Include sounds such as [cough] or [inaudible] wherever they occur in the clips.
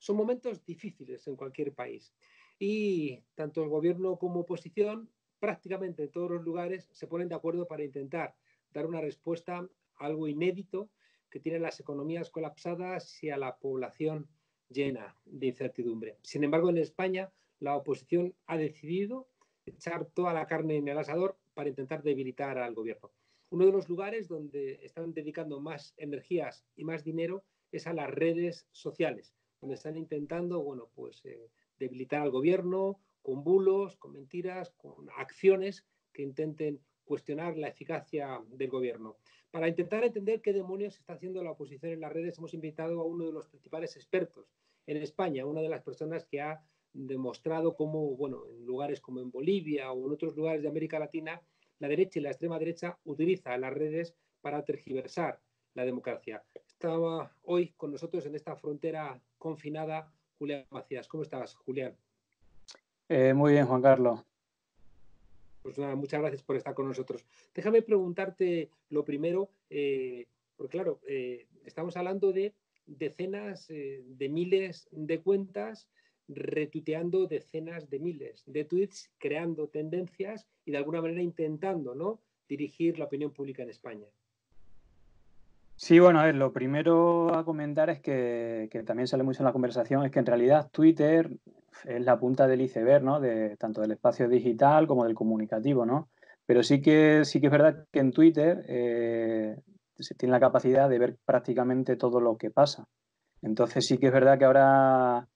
Son momentos difíciles en cualquier país y tanto el gobierno como oposición prácticamente en todos los lugares se ponen de acuerdo para intentar dar una respuesta a algo inédito que tiene las economías colapsadas y a la población llena de incertidumbre. Sin embargo, en España la oposición ha decidido echar toda la carne en el asador para intentar debilitar al gobierno. Uno de los lugares donde están dedicando más energías y más dinero es a las redes sociales donde están intentando, bueno, pues eh, debilitar al gobierno con bulos, con mentiras, con acciones que intenten cuestionar la eficacia del gobierno. Para intentar entender qué demonios está haciendo la oposición en las redes, hemos invitado a uno de los principales expertos en España, una de las personas que ha demostrado cómo, bueno, en lugares como en Bolivia o en otros lugares de América Latina, la derecha y la extrema derecha utiliza las redes para tergiversar la democracia estaba hoy con nosotros en esta frontera confinada Julián Macías. ¿Cómo estás, Julián? Eh, muy bien, Juan Carlos. Pues nada, muchas gracias por estar con nosotros. Déjame preguntarte lo primero, eh, porque claro, eh, estamos hablando de decenas de miles de cuentas retuiteando decenas de miles de tweets, creando tendencias y de alguna manera intentando ¿no? dirigir la opinión pública en España. Sí, bueno, a ver, lo primero a comentar es que, que, también sale mucho en la conversación, es que en realidad Twitter es la punta del iceberg, ¿no? De, tanto del espacio digital como del comunicativo, ¿no? Pero sí que, sí que es verdad que en Twitter eh, se tiene la capacidad de ver prácticamente todo lo que pasa. Entonces sí que es verdad que ahora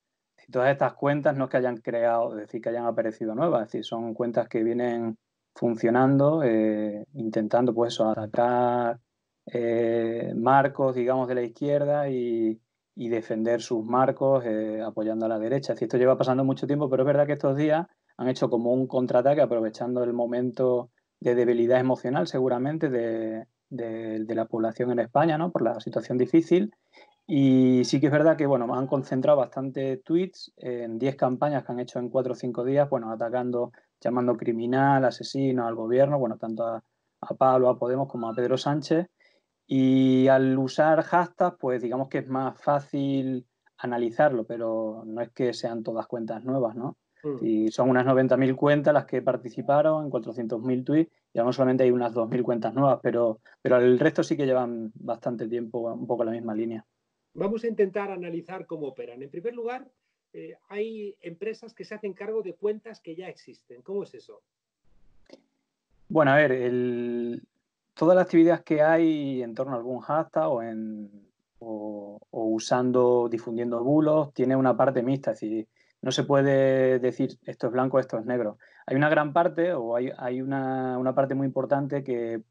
todas estas cuentas no es que hayan creado, es decir, que hayan aparecido nuevas, es decir, son cuentas que vienen funcionando, eh, intentando pues eso, atacar eh, marcos, digamos, de la izquierda y, defender sus marcos eh, apoyando a la derecha. Si esto lleva pasando mucho tiempo, pero es verdad que estos días han hecho como un contraataque aprovechando el momento de debilidad emocional seguramente de, la población en España, ¿no? Por la situación difícil. Y sí que es verdad que, bueno, han concentrado bastante tweets en 10 campañas que han hecho en 4 o 5 días, bueno, atacando, llamando criminal, asesino al gobierno, bueno, tanto a Pablo, a Podemos como a Pedro Sánchez. Y al usar hashtags, pues digamos que es más fácil analizarlo, pero no es que sean todas cuentas nuevas, ¿no? Y mm. son unas 90.000 cuentas las que participaron en 400.000 tweets, digamos solamente hay unas 2.000 cuentas nuevas, pero, pero el resto sí que llevan bastante tiempo un poco la misma línea. Vamos a intentar analizar cómo operan. En primer lugar, eh, hay empresas que se hacen cargo de cuentas que ya existen. ¿Cómo es eso? Bueno, a ver, el, Todas las actividades que hay en torno a algún hashtag o, en, o, usando, difundiendo bulos, tiene una parte mixta, es decir, no se puede decir esto es blanco, esto es negro. Hay una gran parte o hay, una, parte muy importante que,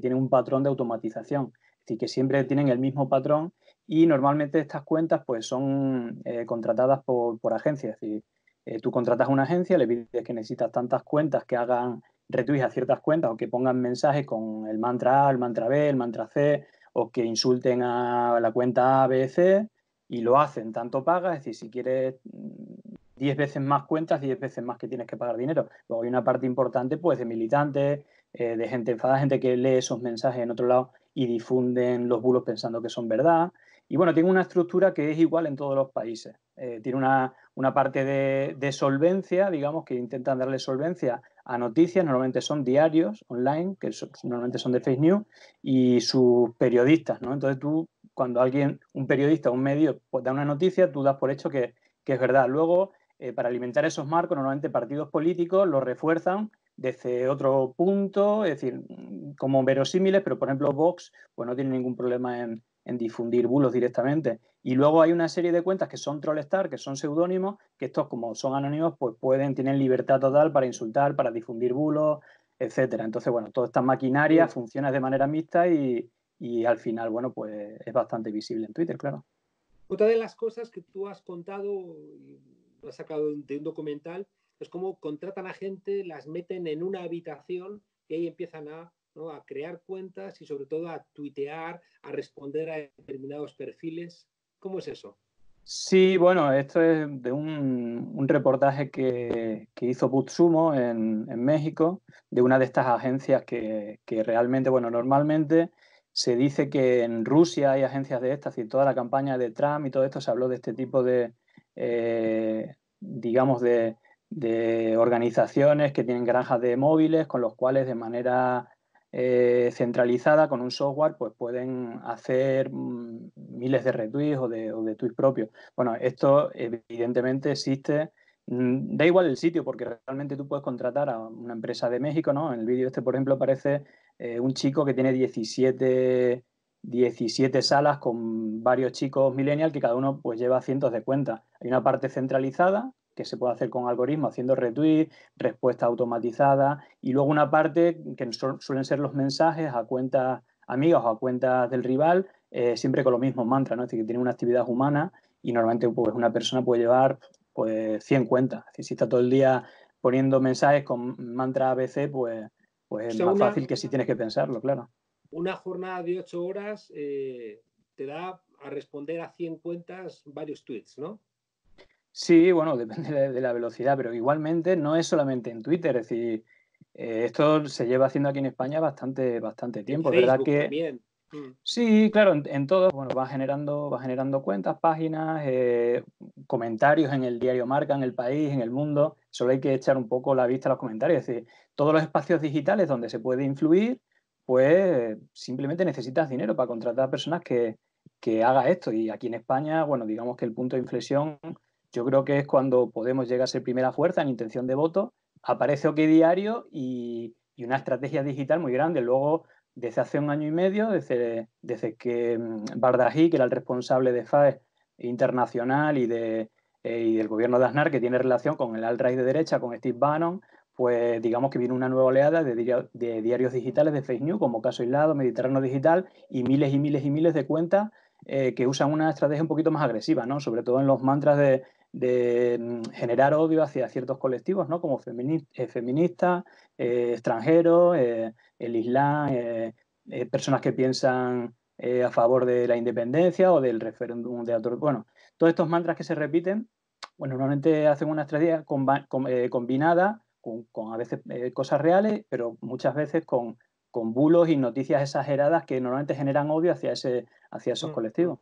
tiene un patrón de automatización, es decir, que siempre tienen el mismo patrón y normalmente estas cuentas pues, son eh, contratadas por, agencias. Es decir, eh, tú contratas una agencia, le pides que necesitas tantas cuentas que hagan retweets a ciertas cuentas o que pongan mensajes con el mantra A, el mantra B, el mantra C, o que insulten a la cuenta A, B, C, y lo hacen, tanto paga, es decir, si quieres 10 mm, veces más cuentas, 10 veces más que tienes que pagar dinero. Luego hay una parte importante pues de militantes, eh, de gente enfada gente que lee esos mensajes en otro lado y difunden los bulos pensando que son verdad. Y bueno, tiene una estructura que es igual en todos los países. Eh, tiene una, parte de, de, solvencia, digamos, que intentan darle solvencia a noticias, normalmente son diarios online, que normalmente son de fake news, y sus periodistas, ¿no? Entonces tú, cuando alguien, un periodista, un medio, pues da una noticia, tú das por hecho que, es verdad. Luego, eh, para alimentar esos marcos, normalmente partidos políticos los refuerzan desde otro punto, es decir, como verosímiles, pero por ejemplo Vox, pues no tiene ningún problema en, en difundir bulos directamente. Y luego hay una serie de cuentas que son trollstar, que son seudónimos, que estos como son anónimos, pues pueden, tener libertad total para insultar, para difundir bulos, etcétera. Entonces, bueno, toda esta maquinaria funciona de manera mixta y, al final, bueno, pues es bastante visible en Twitter, claro. Otra de las cosas que tú has contado, lo has sacado de un documental, es cómo contratan a gente, las meten en una habitación y ahí empiezan a a crear cuentas y sobre todo a tuitear, a responder a determinados perfiles. ¿Cómo es eso? Sí, bueno, esto es de un, reportaje que, hizo Putsumo en, México, de una de estas agencias que, realmente, bueno, normalmente se dice que en Rusia hay agencias de estas y toda la campaña de Trump y todo esto se habló de este tipo de, eh, digamos, de organizaciones que tienen granjas de móviles con los cuales de manera eh, centralizada con un software, pues pueden hacer mm, miles de retweets o de, tweets propios. Bueno, esto evidentemente existe mm, da igual el sitio, porque realmente tú puedes contratar a una empresa de México, ¿no? En el vídeo este, por ejemplo, aparece eh, un chico que tiene 17, 17 salas con varios chicos millennial que cada uno pues lleva cientos de cuentas. Hay una parte centralizada que se puede hacer con algoritmos, haciendo retweet, respuesta automatizada y luego una parte que suelen ser los mensajes a cuentas amigas o a cuentas del rival, eh, siempre con los mismos mantras, ¿no? es decir, que tiene una actividad humana y normalmente pues, una persona puede llevar pues, 100 cuentas. Es decir, si está todo el día poniendo mensajes con mantra ABC, pues, pues es más fácil que si tienes que pensarlo, claro. Una jornada de 8 horas eh, te da a responder a 100 cuentas varios tweets, ¿no? Sí, bueno, [laughs] depende de, la velocidad, pero igualmente no es solamente en Twitter, es decir, eh, esto se lleva haciendo aquí en España bastante, bastante tiempo, ¿verdad? Que... Mm. Sí, claro, en, todos, todo, bueno, va generando, va generando cuentas, páginas, eh, comentarios en el diario Marca, en el país, en el mundo. Solo hay que echar un poco la vista a los comentarios. Es decir, todos los espacios digitales donde se puede influir, pues simplemente necesitas dinero para contratar a personas que, que haga esto. Y aquí en España, bueno, digamos que el punto de inflexión yo creo que es cuando Podemos llegar a ser primera fuerza en intención de voto, aparece OK Diario y, una estrategia digital muy grande. Luego, desde hace un año y medio, desde, desde que mm, Bardají, que era el responsable de FAE internacional y, de, eh, del gobierno de Aznar, que tiene relación con el alt-right de derecha, con Steve Bannon, pues digamos que viene una nueva oleada de, diarios digitales de Facebook, news, como Caso Aislado, Mediterráneo Digital, y miles y miles y miles de cuentas eh, que usan una estrategia un poquito más agresiva, ¿no? Sobre todo en los mantras de de mm, generar odio hacia ciertos colectivos, ¿no? Como eh, feministas, eh, extranjeros, eh, el Islam, personas que piensan a favor de la independencia o del referéndum de autor. Bueno, todos estos mantras que se repiten, bueno, normalmente hacen una estrategia combinada con, a veces cosas reales, pero muchas veces con, bulos y noticias exageradas que normalmente generan odio hacia, ese, hacia esos mm, mm. colectivos.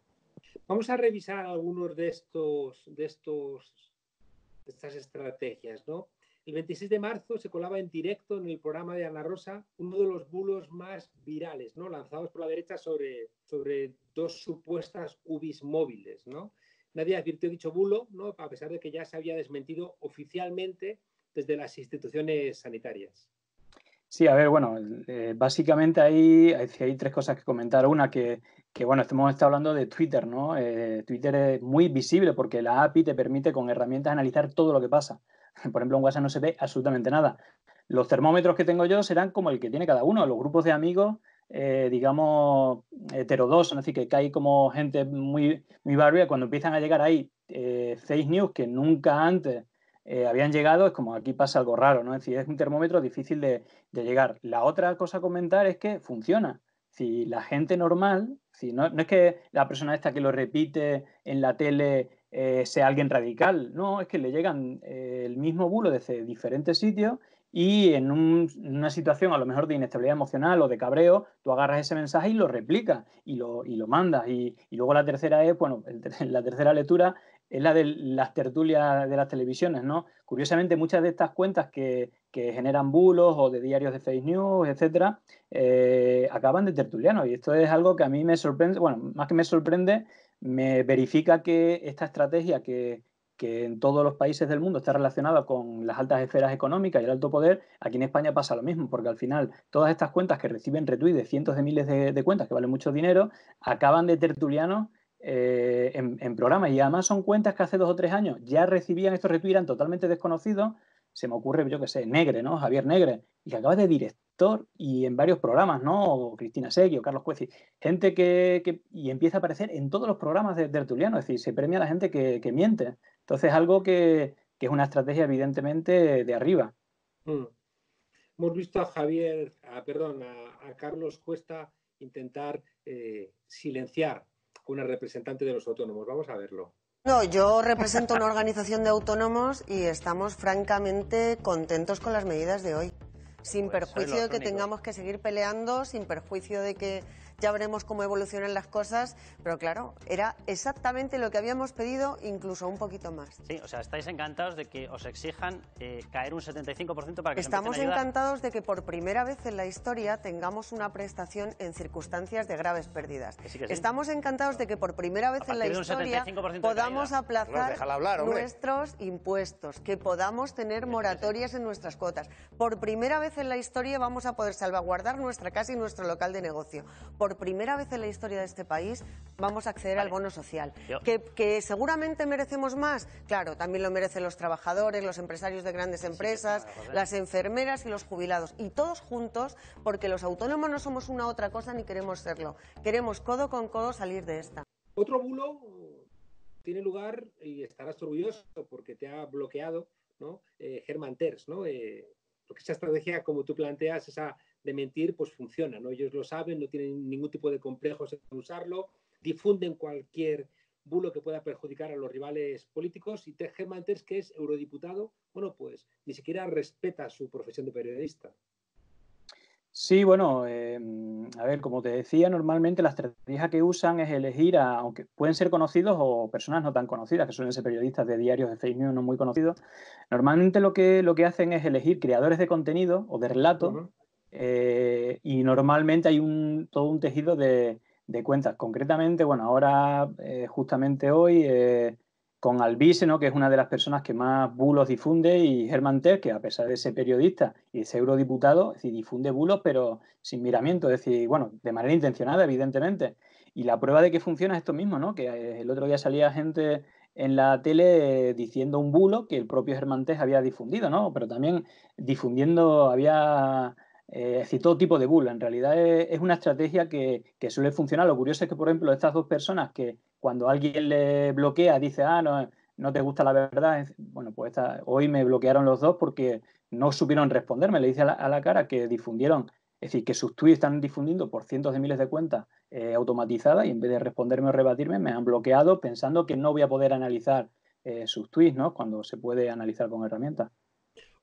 Vamos a revisar algunos de estos, de estas estrategias, ¿no? El 26 de marzo se colaba en directo en el programa de Ana Rosa uno de los bulos más virales, ¿no? Lanzados por la derecha sobre, sobre dos supuestas UBIs móviles, ¿no? Nadie advirtió dicho bulo, ¿no? A pesar de que ya se había desmentido oficialmente desde las instituciones sanitarias. Sí, a ver, bueno, eh, básicamente hay, hay, tres cosas que comentar. Una, que, bueno, este estamos hablando de Twitter, ¿no? Eh, Twitter es muy visible porque la API te permite con herramientas analizar todo lo que pasa. [laughs] Por ejemplo, en WhatsApp no se ve absolutamente nada. Los termómetros que tengo yo serán como el que tiene cada uno. Los grupos de amigos, eh, digamos, heterodosos, ¿no? es que hay como gente muy, muy barbia. Cuando empiezan a llegar ahí fake news que nunca antes eh, habían llegado, es como aquí pasa algo raro, ¿no? Es decir, es un termómetro difícil de, llegar. La otra cosa a comentar es que funciona. Si la gente normal, si no, es que la persona esta que lo repite en la tele eh, sea alguien radical, no, es que le llegan eh, el mismo bulo desde diferentes sitios y en, una situación a lo mejor de inestabilidad emocional o de cabreo, tú agarras ese mensaje y lo replicas y lo, y lo mandas. Y, luego la tercera es, bueno, en [laughs] la tercera lectura es la de las tertulias de las televisiones, ¿no? Curiosamente, muchas de estas cuentas que, que generan bulos o de diarios de fake news, etcétera, eh, acaban de tertulianos. Y esto es algo que a mí me sorprende, bueno, más que me sorprende, me verifica que esta estrategia que, que en todos los países del mundo está relacionada con las altas esferas económicas y el alto poder, aquí en España pasa lo mismo, porque al final todas estas cuentas que reciben retweets de cientos de miles de, de cuentas que valen mucho dinero, acaban de tertulianos eh, en, programas. Y además son cuentas que hace dos o tres años ya recibían estos retweets, eran totalmente desconocidos. Se me ocurre, yo que sé, Negre, ¿no? Javier Negre, y que acaba de director y en varios programas, ¿no? O Cristina Segui o Carlos Cueci, gente que, empieza a aparecer en todos los programas de Tertuliano, es decir, se premia a la gente que, miente. Entonces, algo que, es una estrategia evidentemente de arriba. Hmm. Hemos visto a Javier, a, perdón, a, Carlos Cuesta intentar eh, silenciar una representante de los autónomos. Vamos a verlo. No, yo represento una organización de autónomos y estamos francamente contentos con las medidas de hoy. Sin pues perjuicio de que tengamos que seguir peleando, sin perjuicio de que ya veremos cómo evolucionan las cosas, pero claro, era exactamente lo que habíamos pedido, incluso un poquito más. Sí, o sea, estáis encantados de que os exijan eh, caer un 75% para que Estamos encantados de que por primera vez en la historia tengamos una prestación en circunstancias de graves pérdidas. Estamos encantados de que por primera vez en la historia podamos aplazar nuestros impuestos, que podamos tener moratorias en nuestras cuotas. Por primera vez en la historia vamos a poder salvaguardar nuestra casa y nuestro local de negocio por primera vez en la historia de este país vamos a acceder al bono social. Que, seguramente merecemos más, claro, también lo merecen los trabajadores, los empresarios de grandes empresas, las enfermeras y los jubilados. Y todos juntos, porque los autónomos no somos una otra cosa ni queremos serlo. Queremos codo con codo salir de esta. Otro bulo tiene lugar y estarás orgulloso porque te ha bloqueado ¿no? Eh, Germán Terz, ¿no? Eh, porque esa estrategia, como tú planteas, esa de mentir, pues funciona, ¿no? Ellos lo saben, no tienen ningún tipo de complejos en usarlo, difunden cualquier bulo que pueda perjudicar a los rivales políticos y Ted Hermanters, que es eurodiputado, bueno, pues ni siquiera respeta su profesión de periodista. Sí, bueno, em, a ver, como te decía, normalmente la estrategia que usan es elegir a, aunque pueden ser conocidos o personas no tan conocidas, que suelen ser periodistas de diarios de fake no muy conocidos, normalmente lo que, lo que hacen es elegir creadores de contenido o de relato eh, y normalmente hay un, todo un tejido de, cuentas. Concretamente, bueno, ahora, eh, justamente hoy eh, con Albise, ¿no? que es una de las personas que más bulos difunde, y Germán que a pesar de ser periodista y ser eurodiputado, difunde bulos, pero sin miramiento, decir, bueno, de manera intencionada, evidentemente. Y la prueba de que funciona es esto mismo, ¿no? que eh, el otro día salía gente en la tele eh, diciendo un bulo que el propio Germán había difundido, ¿no? pero también difundiendo, había eh, es decir, todo tipo de bula En realidad es, una estrategia que, suele funcionar. Lo curioso es que, por ejemplo, estas dos personas que cuando alguien le bloquea dice, ah, no, no te gusta la verdad, bueno, pues hoy me bloquearon los dos porque no supieron responderme. Le dice a la, cara que difundieron, es decir, que sus tweets están difundiendo por cientos de miles de cuentas eh, automatizadas y en vez de responderme o rebatirme, me han bloqueado pensando que no voy a poder analizar eh, sus tweets, ¿no? Cuando se puede analizar con herramientas.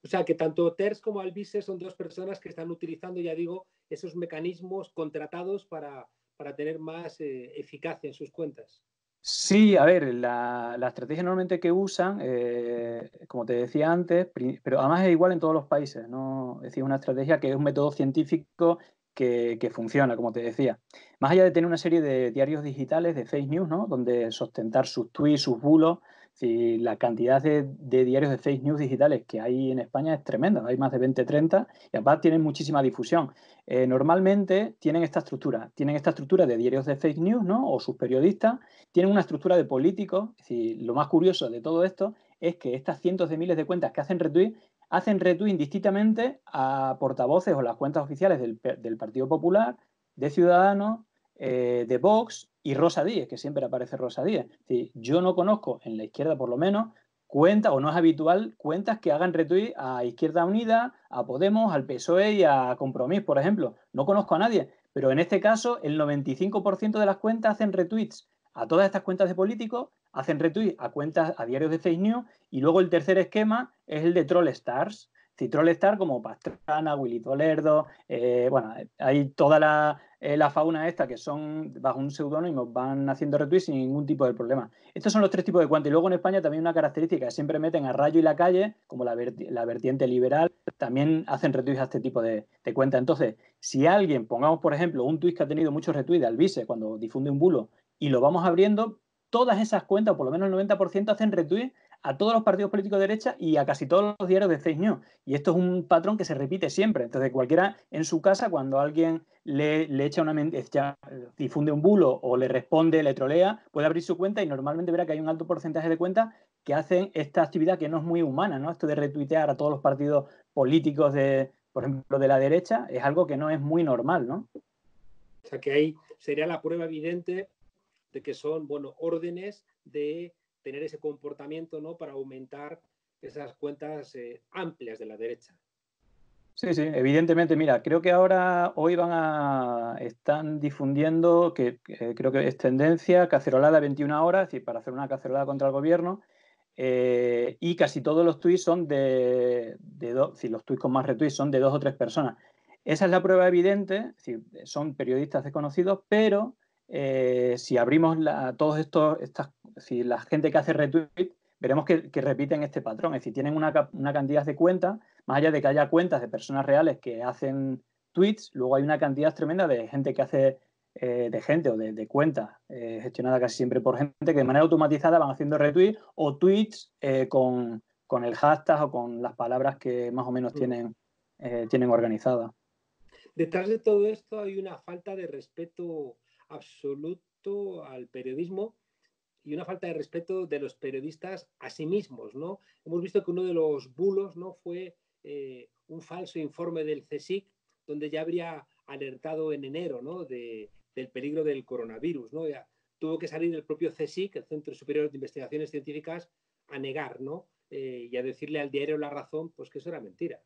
O sea que tanto TERS como Albice son dos personas que están utilizando, ya digo, esos mecanismos contratados para, tener más eh, eficacia en sus cuentas. Sí, a ver, la, estrategia normalmente que usan, eh, como te decía antes, pero además es igual en todos los países, ¿no? Es decir, una estrategia que es un método científico que, que, funciona, como te decía. Más allá de tener una serie de diarios digitales, de fake news, ¿no? Donde sostentar sus tweets, sus bulos, si la cantidad de, diarios de fake news digitales que hay en España es tremenda, hay más de 20, 30 y además tienen muchísima difusión. Eh, normalmente tienen esta estructura, tienen esta estructura de diarios de fake news, ¿no? O sus periodistas, tienen una estructura de políticos. Es lo más curioso de todo esto es que estas cientos de miles de cuentas que hacen retweet hacen retweet indistintamente a portavoces o las cuentas oficiales del, Partido Popular, de Ciudadanos, eh, de Vox, y Rosa Díez, que siempre aparece Rosa Díez. yo no conozco, en la izquierda por lo menos, cuentas, o no es habitual, cuentas que hagan retweet a Izquierda Unida, a Podemos, al PSOE y a Compromís, por ejemplo. No conozco a nadie, pero en este caso el 95% de las cuentas hacen retweets a todas estas cuentas de políticos, hacen retweets a cuentas a diarios de fake news, y luego el tercer esquema es el de Troll Stars, Citrol Star como Pastrana, Willy Tolerdo, eh, bueno, hay toda eh, la, fauna esta que son bajo un pseudónimo, van haciendo retweets sin ningún tipo de problema. Estos son los tres tipos de cuentas. Y luego en España también una característica, siempre meten a Rayo y la calle, como la, vertiente liberal, también hacen retweets a este tipo de, de Entonces, si alguien, pongamos por ejemplo un tweet que ha tenido muchos retweets de Alvise cuando difunde un bulo y lo vamos abriendo, todas esas cuentas, o por lo menos el 90%, hacen retweets a todos los partidos políticos de derecha y a casi todos los diarios de Face News. Y esto es un patrón que se repite siempre. Entonces, cualquiera en su casa, cuando alguien le, echa una difunde un bulo o le responde, le trolea, puede abrir su cuenta y normalmente verá que hay un alto porcentaje de cuentas que hacen esta actividad que no es muy humana, ¿no? Esto de retuitear a todos los partidos políticos de, por ejemplo, de la derecha, es algo que no es muy normal, ¿no? O sea que ahí sería la prueba evidente de que son, bueno, órdenes de tener ese comportamiento ¿no? para aumentar esas cuentas eh, amplias de la derecha. Sí, sí, evidentemente. Mira, creo que ahora, hoy van a, están difundiendo, que, eh, creo que es tendencia, cacerolada 21 horas, es decir, para hacer una cacerolada contra el gobierno. Eh, y casi todos los tuits son de, de dos, si los tuits con más retuits son de dos o tres personas. Esa es la prueba evidente, es decir, son periodistas desconocidos, pero eh, si abrimos la, todos estos, estas, si la gente que hace retweet, veremos que, repiten este patrón, es decir, tienen una, cantidad de cuentas, más allá de que haya cuentas de personas reales que hacen tweets, luego hay una cantidad tremenda de gente que hace, eh, de gente o de, cuentas eh, gestionada casi siempre por gente que de manera automatizada van haciendo retweet o tweets con, el hashtag o con las palabras que más o menos mm. tienen, tienen organizadas. Detrás de todo esto hay una falta de respeto absoluto al periodismo y una falta de respeto de los periodistas a sí mismos, ¿no? Hemos visto que uno de los bulos, ¿no? Fue eh, un falso informe del CSIC, donde ya habría alertado en enero, del peligro del coronavirus, ¿no? tuvo que salir el propio CSIC, el Centro Superior de Investigaciones Científicas, a negar, eh, y a decirle al diario La Razón, pues que eso era mentira.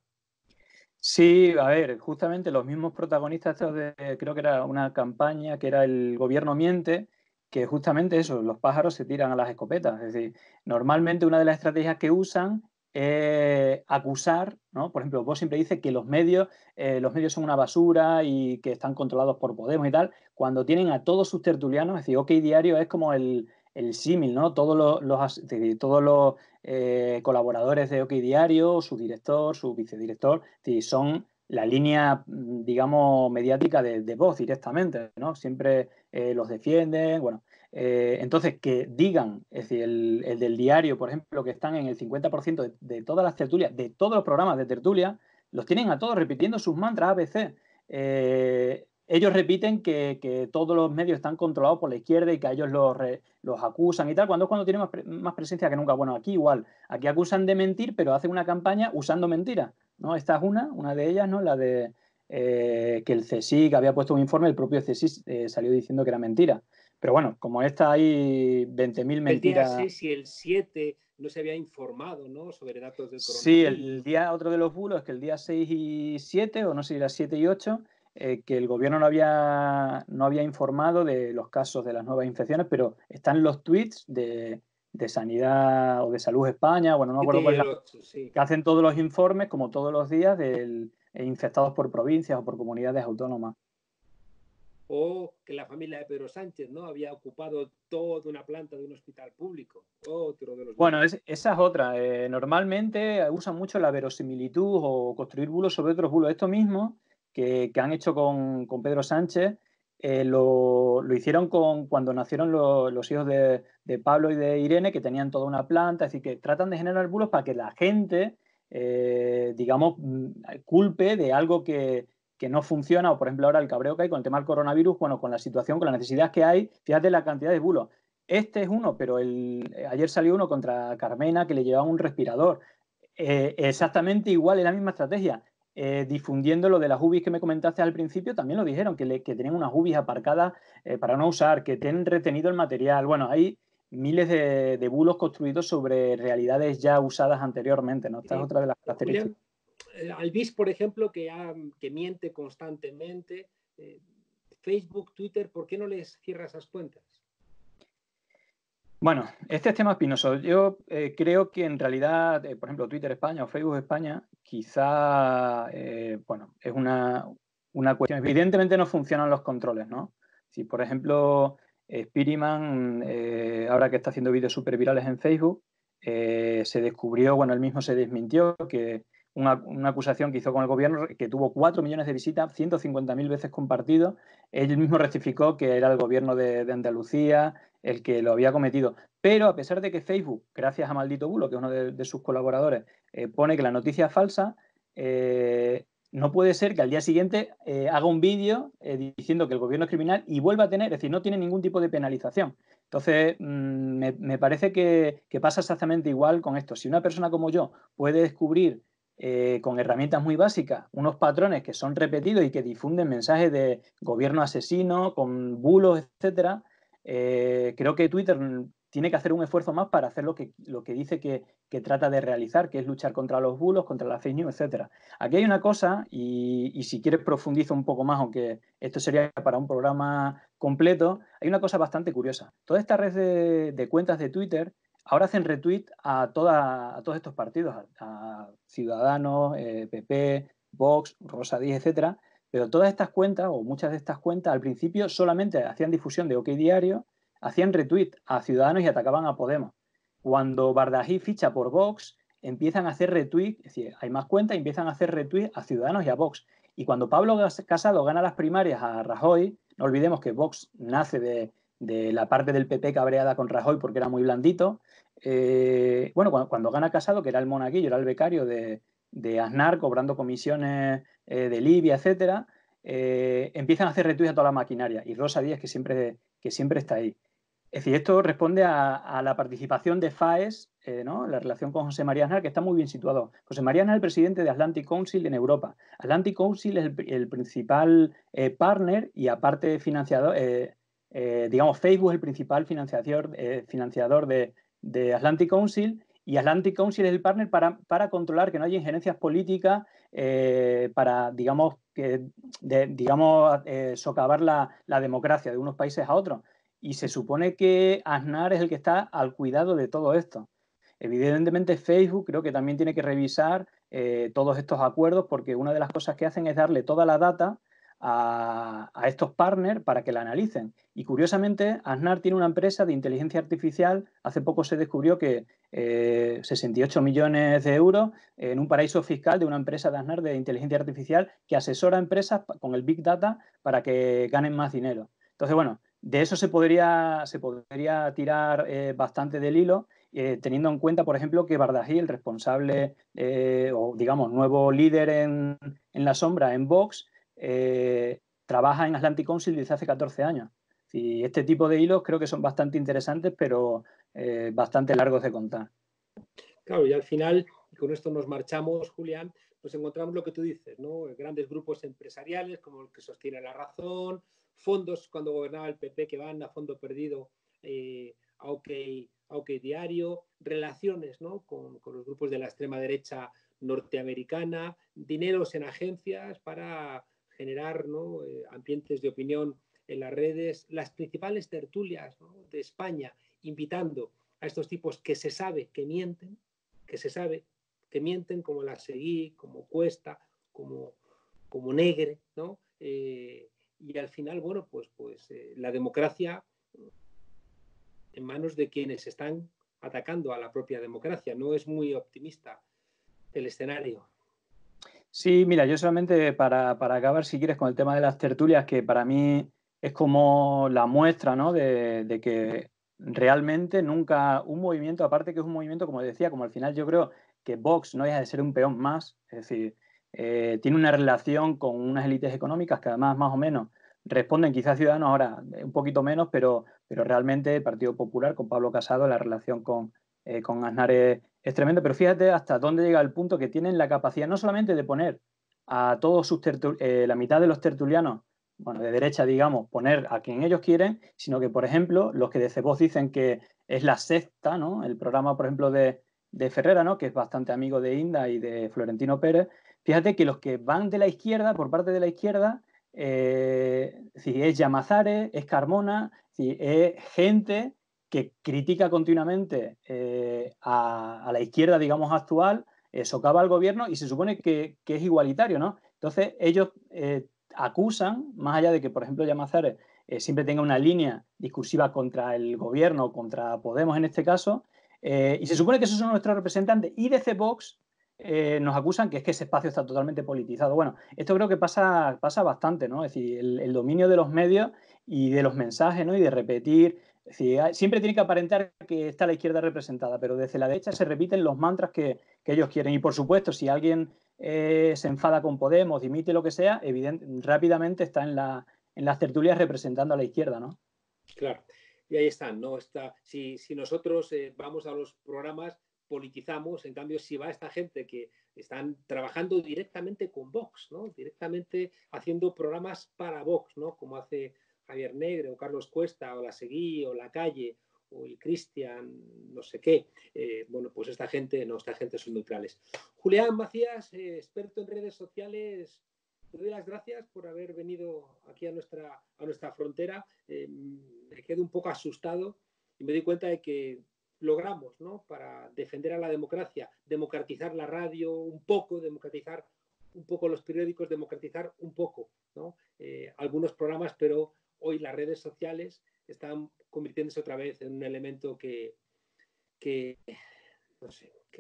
Sí, a ver, justamente los mismos protagonistas de, creo que era una campaña que era el gobierno miente, que justamente eso, los pájaros se tiran a las escopetas. Es decir, normalmente una de las estrategias que usan es acusar, ¿no? Por ejemplo, vos siempre dices que los medios, eh, los medios son una basura y que están controlados por Podemos y tal, cuando tienen a todos sus tertulianos, es decir, OK Diario es como el, el símil, ¿no? Todos los, todos los eh, colaboradores de OK Diario, su director, su vicedirector, son la línea, mm, digamos, mediática de, voz directamente, ¿no? Siempre eh, los defienden, bueno. Eh, entonces, que digan, es decir, el, del diario, por ejemplo, que están en el 50% de, todas las tertulias, de todos los programas de tertulia, los tienen a todos repitiendo sus mantras ABC ellos repiten que, todos los medios están controlados por la izquierda y que a ellos los, acusan y tal, cuando es cuando tienen más, presencia que nunca. Bueno, aquí igual, aquí acusan de mentir, pero hacen una campaña usando mentiras. ¿no? Esta es una, una de ellas, ¿no? la de eh, que el que había puesto un informe, el propio CSIC eh, salió diciendo que era mentira. Pero bueno, como esta hay 20.000 mentiras. El día 6 el 7 no se había informado ¿no? sobre datos del coronavirus. Sí, el, día, otro de los bulos es que el día 6 y 7, o no sé si era 7 y 8, eh, que el gobierno no había, no había informado de los casos de las nuevas infecciones, pero están los tweets de, Sanidad o de Salud España, bueno, no me acuerdo cuál que hacen todos los informes, como todos los días, de eh, infectados por provincias o por comunidades autónomas. O que la familia de Pedro Sánchez, ¿no? Había ocupado toda una planta de un hospital público. bueno, esa es otra. Eh, normalmente usan mucho la verosimilitud o construir bulos sobre otros bulos. Esto mismo que, han hecho con, Pedro Sánchez, eh, lo, hicieron con, cuando nacieron los hijos de, Pablo y de Irene, que tenían toda una planta, es decir, que tratan de generar bulos para que la gente, eh, digamos, mm, culpe de algo que, no funciona, o por ejemplo ahora el cabreo que hay con el tema del coronavirus, bueno, con la situación, con la necesidad que hay, fíjate la cantidad de bulos. Este es uno, pero eh, ayer salió uno contra Carmena que le llevaba un respirador. exactamente igual, es la misma estrategia. Eh, difundiendo lo de las UBIs que me comentaste al principio, también lo dijeron, que, le, que tienen unas UBIs aparcadas eh, para no usar, que tienen retenido el material. Bueno, hay miles de, bulos construidos sobre realidades ya usadas anteriormente, ¿no? Esta es otra de las características. Eh, Albis, por ejemplo, que, miente constantemente, Facebook, Twitter, ¿por qué no les cierra esas cuentas? Bueno, este es tema espinoso. Yo eh, creo que en realidad, eh, por ejemplo, Twitter España o Facebook España, quizá, eh, bueno, es una, una, cuestión. Evidentemente no funcionan los controles, ¿no? Si, por ejemplo, Spiriman, ahora que está haciendo vídeos súper virales en Facebook, se descubrió, bueno, él mismo se desmintió que una, acusación que hizo con el gobierno que tuvo 4 millones de visitas, 150.000 veces compartido. Él mismo rectificó que era el gobierno de, Andalucía el que lo había cometido. Pero a pesar de que Facebook, gracias a Maldito Bulo, que es uno de, sus colaboradores, eh, pone que la noticia es falsa, eh, no puede ser que al día siguiente eh, haga un vídeo diciendo que el gobierno es criminal y vuelva a tener, es decir, no tiene ningún tipo de penalización. Entonces, mm, me, parece que, que pasa exactamente igual con esto. Si una persona como yo puede descubrir eh, con herramientas muy básicas, unos patrones que son repetidos y que difunden mensajes de gobierno asesino, con bulos, etcétera, eh, creo que Twitter tiene que hacer un esfuerzo más para hacer lo que, dice que, trata de realizar, que es luchar contra los bulos, contra la fake news, etc. Aquí hay una cosa, y, si quieres profundizo un poco más, aunque esto sería para un programa completo, hay una cosa bastante curiosa. Toda esta red de cuentas de Twitter ahora hacen retweet a, a todos estos partidos, a, Ciudadanos, PP, eh, Vox, Rosa 10, etcétera. Pero todas estas cuentas, o muchas de estas cuentas, al principio solamente hacían difusión de OK Diario, hacían retweet a Ciudadanos y atacaban a Podemos. Cuando Bardají ficha por Vox, empiezan a hacer retweet, es decir, hay más cuentas, empiezan a hacer retweet a Ciudadanos y a Vox. Y cuando Pablo Casado gana las primarias a Rajoy, no olvidemos que Vox nace de, de la parte del PP cabreada con Rajoy porque era muy blandito. Eh, bueno, cuando, gana Casado, que era el monaguillo, era el becario de, de Aznar, cobrando comisiones eh, de Libia, etcétera, eh, empiezan a hacer retuits a toda la maquinaria. Y Rosa Díaz, que siempre, que siempre está ahí. Es decir, esto responde a, la participación de FAES, ¿no? la relación con José María Aznar, que está muy bien situado. José María Aznar es el presidente de Atlantic Council en Europa. Atlantic Council es el, el principal partner y aparte financiador eh, digamos, Facebook es el principal financiador, eh, financiador de, Atlantic Council y Atlantic Council es el partner para, controlar que no haya injerencias políticas eh, para, digamos, que, digamos socavar la, la, democracia de unos países a otros. Y se supone que Aznar es el que está al cuidado de todo esto. Evidentemente Facebook creo que también tiene que revisar todos estos acuerdos porque una de las cosas que hacen es darle toda la data a, estos partners para que la analicen. Y curiosamente, Aznar tiene una empresa de inteligencia artificial. Hace poco se descubrió que 68 eh, millones de euros en un paraíso fiscal de una empresa de Aznar de inteligencia artificial que asesora a empresas con el Big Data para que ganen más dinero. Entonces, bueno, de eso se podría, se podría tirar eh, bastante del hilo, eh, teniendo en cuenta, por ejemplo, que Bardají, el responsable o, digamos, nuevo líder en, en, la sombra en Vox, eh, trabaja en Atlantic Council desde hace 14 años. Y este tipo de hilos creo que son bastante interesantes, pero eh, bastante largos de contar. Claro, y al final, con esto nos marchamos, Julián, pues encontramos lo que tú dices, ¿no? Grandes grupos empresariales como el que sostiene la razón, fondos cuando gobernaba el PP que van a fondo perdido eh, a, OK, Diario, relaciones con los grupos de la extrema derecha norteamericana, dineros en agencias para generar ¿no? Eh, ambientes de opinión en las redes, las principales tertulias de España, invitando a estos tipos que se sabe que mienten, que se sabe que mienten, como la Seguí, como Cuesta, como, como Negre, eh, y al final, bueno, pues, pues eh, la democracia en manos de quienes están atacando a la propia democracia. No es muy optimista el escenario. Sí, mira, yo solamente para, acabar, si quieres, con el tema de las tertulias, que para mí es como la muestra ¿no? de, que realmente nunca un movimiento, aparte que es un movimiento, como decía, como al final yo creo que Vox no deja de ser un peón más, es decir, eh, tiene una relación con unas élites económicas que además más o menos responden quizás Ciudadanos ahora eh, un poquito menos, pero, pero realmente el Partido Popular con Pablo Casado, la relación con, eh, con Aznar es, es tremendo, pero fíjate hasta dónde llega el punto que tienen la capacidad no solamente de poner a todos sus eh, la mitad de los tertulianos, bueno, de derecha, digamos, poner a quien ellos quieren, sino que, por ejemplo, los que de Cebos dicen que es la sexta, ¿no? El programa, por ejemplo, de, Ferrera, ¿no? Que es bastante amigo de Inda y de Florentino Pérez. Fíjate que los que van de la izquierda, por parte de la izquierda, eh, si es Yamazares, es Carmona, si es gente que critica continuamente eh, a, la izquierda, digamos, actual, eh, socava al gobierno y se supone que, es igualitario, ¿no? Entonces, ellos eh, acusan, más allá de que, por ejemplo, Llamazares siempre tenga una línea discursiva contra el gobierno, contra Podemos en este caso, y se supone que esos son nuestros representantes, y de Vox nos acusan que es que ese espacio está totalmente politizado. Bueno, esto creo que pasa, pasa bastante, ¿no? Es decir, el, el dominio de los medios y de los mensajes, ¿no? Y de repetir Ah, siempre tiene que aparentar que está la izquierda representada, pero desde la derecha se repiten los mantras que, ellos quieren. Y por supuesto, si alguien eh, se enfada con Podemos, dimite lo que sea, rápidamente está en, la, en las tertulias representando a la izquierda, ¿no? Claro. Y ahí están, ¿no? Está, si, nosotros eh, vamos a los programas, politizamos, en cambio, si va esta gente que están trabajando directamente con Vox, ¿no? Directamente haciendo programas para Vox, ¿no? Como hace Javier Negre o Carlos Cuesta o la Seguí o la Calle o el Cristian, no sé qué. Eh, bueno, pues esta gente, no, esta gente son neutrales. Julián Macías, eh, experto en redes sociales, te doy las gracias por haber venido aquí a nuestra, a nuestra frontera. Eh, me quedo un poco asustado y me doy cuenta de que logramos, ¿no? Para defender a la democracia, democratizar la radio un poco, democratizar un poco los periódicos, democratizar un poco, ¿no? algunos programas, pero hoy las redes sociales están convirtiéndose otra vez en un elemento que, que,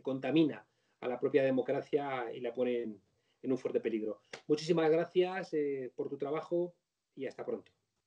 contamina a la propia democracia y la pone en, un fuerte peligro. Muchísimas gracias eh, por tu trabajo y hasta pronto.